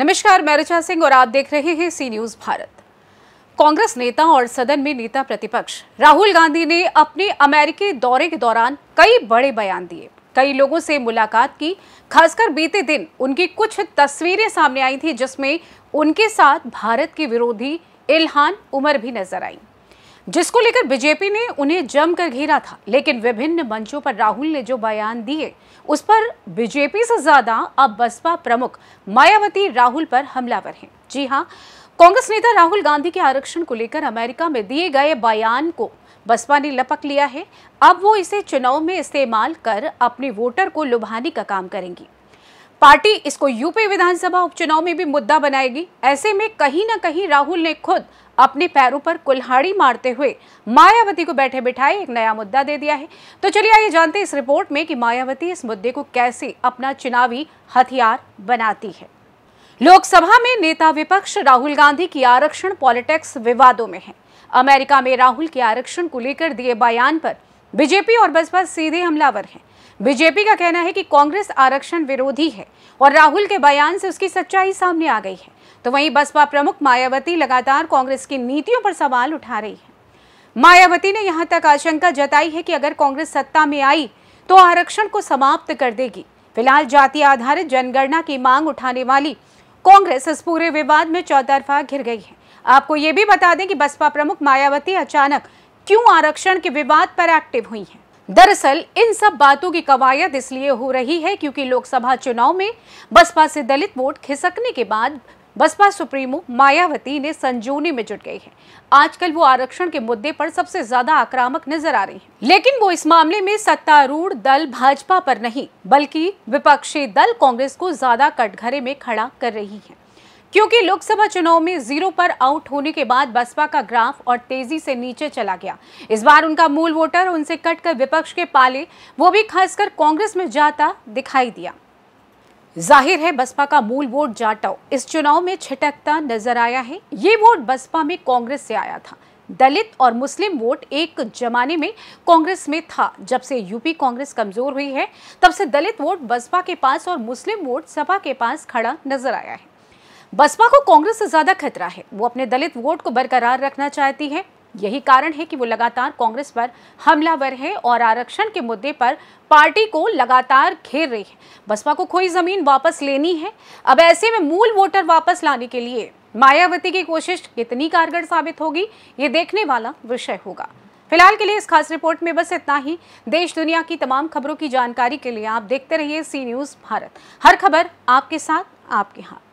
नमस्कार मैं रिचा सिंह और आप देख रहे हैं सी न्यूज भारत कांग्रेस नेता और सदन में नेता प्रतिपक्ष राहुल गांधी ने अपने अमेरिकी दौरे के दौरान कई बड़े बयान दिए कई लोगों से मुलाकात की खासकर बीते दिन उनकी कुछ तस्वीरें सामने आई थी जिसमें उनके साथ भारत के विरोधी इल्हान उमर भी नजर आई जिसको लेकर बीजेपी ने उन्हें जमकर घेरा था लेकिन विभिन्न मंचों पर राहुल ने जो बयान दिए उस पर बीजेपी से ज्यादा अब बसपा प्रमुख मायावती राहुल पर हमलावर हैं जी हाँ कांग्रेस नेता राहुल गांधी के आरक्षण को लेकर अमेरिका में दिए गए बयान को बसपा ने लपक लिया है अब वो इसे चुनाव में इस्तेमाल कर अपने वोटर को लुभाने का काम करेंगी पार्टी इसको यूपी विधानसभा उपचुनाव में भी मुद्दा बनाएगी ऐसे में कहीं ना कहीं राहुल ने खुद अपने पैरों पर कुल्हाड़ी मारते हुए मायावती को बैठे बिठाए एक नया मुद्दा दे दिया है तो चलिए आइए जानते हैं इस रिपोर्ट में कि मायावती इस मुद्दे को कैसे अपना चुनावी हथियार बनाती है लोकसभा में नेता विपक्ष राहुल गांधी की आरक्षण पॉलिटिक्स विवादों में है अमेरिका में राहुल के आरक्षण को लेकर दिए बयान पर बीजेपी और बसपा सीधे हमलावर हैं बीजेपी का कहना है कि कांग्रेस आरक्षण विरोधी है और राहुल के बयान से उसकी सच्चाई सामने आ गई है तो वहीं बसपा प्रमुख मायावती लगातार कांग्रेस की नीतियों पर सवाल उठा रही है मायावती ने यहाँ तक आशंका जताई है कि अगर कांग्रेस सत्ता में आई तो आरक्षण को समाप्त कर देगी फिलहाल जाति आधारित जनगणना की मांग उठाने वाली कांग्रेस इस पूरे विवाद में चौतरफा घिर गई है आपको ये भी बता दें कि बसपा प्रमुख मायावती अचानक क्यों आरक्षण के विवाद पर एक्टिव हुई हैं दरअसल इन सब बातों की कवायद इसलिए हो रही है क्योंकि लोकसभा चुनाव में बसपा से दलित वोट खिसकने के बाद बसपा सुप्रीमो मायावती ने संजोनी में जुट गई है आजकल वो आरक्षण के मुद्दे पर सबसे ज्यादा आक्रामक नजर आ रही है लेकिन वो इस मामले में सत्तारूढ़ दल भाजपा पर नहीं बल्कि विपक्षी दल कांग्रेस को ज्यादा कटघरे में खड़ा कर रही है क्योंकि लोकसभा चुनाव में जीरो पर आउट होने के बाद बसपा का ग्राफ और तेजी से नीचे चला गया इस बार उनका मूल वोटर उनसे कटकर विपक्ष के पाले वो भी खासकर कांग्रेस में जाता दिखाई दिया जाहिर है बसपा का मूल वोट जाटव इस चुनाव में छिटकता नजर आया है ये वोट बसपा में कांग्रेस से आया था दलित और मुस्लिम वोट एक जमाने में कांग्रेस में था जब से यूपी कांग्रेस कमजोर हुई है तब से दलित वोट बसपा के पास और मुस्लिम वोट सपा के पास खड़ा नजर आया है बसपा को कांग्रेस से ज्यादा खतरा है वो अपने दलित वोट को बरकरार रखना चाहती है यही कारण है कि वो लगातार कांग्रेस पर हमलावर है और आरक्षण के मुद्दे पर पार्टी को लगातार घेर रही है बसपा को खोई जमीन वापस लेनी है अब ऐसे में मूल वोटर वापस लाने के लिए मायावती की कोशिश कितनी कारगर साबित होगी ये देखने वाला विषय होगा फिलहाल के लिए इस खास रिपोर्ट में बस इतना ही देश दुनिया की तमाम खबरों की जानकारी के लिए आप देखते रहिए सी न्यूज भारत हर खबर आपके साथ आपके हाथ